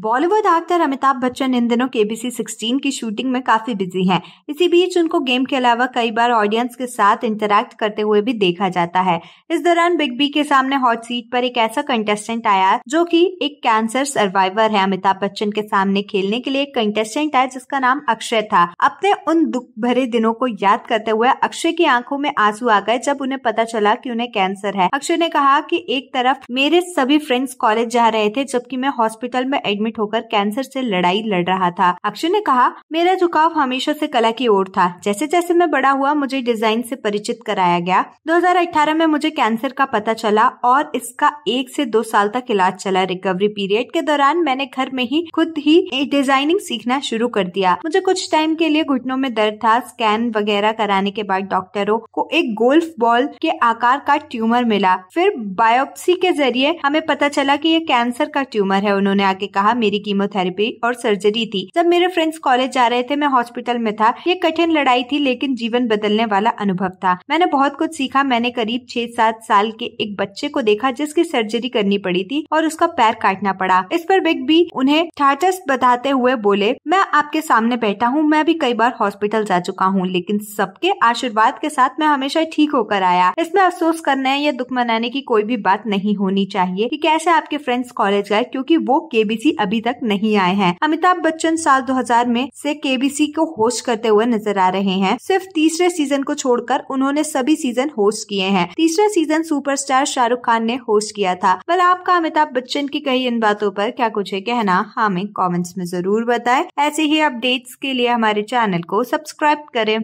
Bollywood actor Amitabh Bachchan इन दिनों KBC 16 की शूटिंग में काफी बिजी हैं। इसी बीच उनको गेम के अलावा कई बार ऑडियंस के साथ इंटरैक्ट करते हुए भी देखा जाता है इस दौरान बिग बी के सामने हॉट सीट पर एक ऐसा कंटेस्टेंट आया जो कि एक कैंसर सर्वाइवर है अमिताभ बच्चन के सामने खेलने के लिए एक कंटेस्टेंट आया जिसका नाम अक्षय था अपने उन दुख भरे दिनों को याद करते हुए अक्षय की आंखों में आंसू आ गए जब उन्हें पता चला की उन्हें कैंसर है अक्षय ने कहा की एक तरफ मेरे सभी फ्रेंड्स कॉलेज जा रहे थे जबकि मैं हॉस्पिटल में एडमिट एडमिट होकर कैंसर से लड़ाई लड़ रहा था अक्षय ने कहा मेरा झुकाव हमेशा से कला की ओर था जैसे जैसे मैं बड़ा हुआ मुझे डिजाइन से परिचित कराया गया 2018 में मुझे कैंसर का पता चला और इसका एक से दो साल तक इलाज चला रिकवरी पीरियड के दौरान मैंने घर में ही खुद ही डिजाइनिंग सीखना शुरू कर दिया मुझे कुछ टाइम के लिए घुटनों में दर्द था स्कैन वगैरह कराने के बाद डॉक्टरों को एक गोल्फ बॉल के आकार का ट्यूमर मिला फिर बायोप्सी के जरिए हमें पता चला कि ये कैंसर का ट्यूमर है उन्होंने आगे कहा था मेरी कीमोथेरेपी और सर्जरी थी जब मेरे फ्रेंड्स कॉलेज जा रहे थे मैं हॉस्पिटल में था ये कठिन लड़ाई थी लेकिन जीवन बदलने वाला अनुभव था मैंने बहुत कुछ सीखा मैंने करीब छह सात साल के एक बच्चे को देखा जिसकी सर्जरी करनी पड़ी थी और उसका पैर काटना पड़ा इस पर बिग भी उन्हें ठाटस बताते हुए बोले मैं आपके सामने बैठा हूँ मैं भी कई बार हॉस्पिटल जा चुका हूँ लेकिन सबके आशीर्वाद के साथ मैं हमेशा ठीक होकर आया इसमें अफसोस करने या दुख मनाने की कोई भी बात नहीं होनी चाहिए कि कैसे आपके फ्रेंड्स कॉलेज गए क्योंकि वो केबीसी अभी तक नहीं आए हैं अमिताभ बच्चन साल 2000 में से केबीसी को होस्ट करते हुए नजर आ रहे हैं सिर्फ तीसरे सीजन को छोड़कर उन्होंने सभी सीजन होस्ट किए हैं तीसरा सीजन सुपरस्टार शाहरुख खान ने होस्ट किया था बल आपका अमिताभ बच्चन की कही इन बातों पर क्या कुछ है कहना हमें कमेंट्स में जरूर बताएं ऐसे ही अपडेट्स के लिए हमारे चैनल को सब्सक्राइब करें